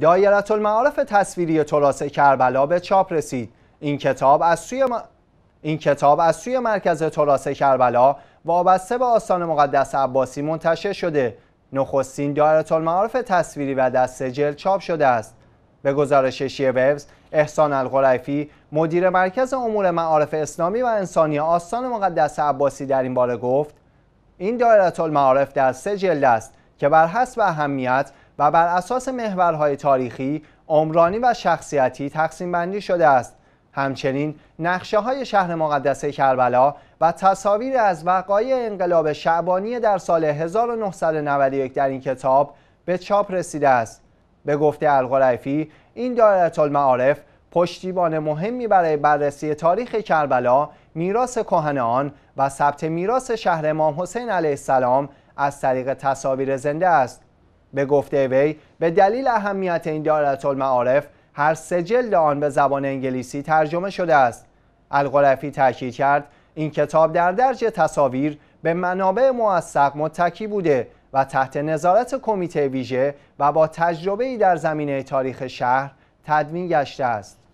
دایره المعارف تصویری تراس کربلا به چاپ رسید این کتاب از سوی این کتاب از سوی مرکز تراس کربلا وابسته به آستان مقدس عباسی منتشر شده نخستین دایره المعارف تصویری و دست جلد چاپ شده است به گزارش شیعه وبز احسان القریفی مدیر مرکز امور معارف اسلامی و انسانی آستان مقدس عباسی در این باره گفت این دایره المعارف در سه جلد است که بر حسب اهمیت و بر اساس محورهای تاریخی، عمرانی و شخصیتی تقسیم بندی شده است. همچنین نقشه های شهر مقدسه کربلا و تصاویر از وقایع انقلاب شعبانی در سال 1991 در این کتاب به چاپ رسیده است. به گفته القریفی این دایره المعارف پشتیبان مهمی برای بررسی تاریخ کربلا، میراث کهن آن و ثبت میراث شهر امام حسین علیه السلام از طریق تصاویر زنده است. به گفته وی به دلیل اهمیت این دارت المعارف هر سجل آن به زبان انگلیسی ترجمه شده است الغرفی تاکید کرد این کتاب در درج تصاویر به منابع موثق متکی بوده و تحت نظارت کمیته ویژه و با ای در زمینه تاریخ شهر تدوین گشته است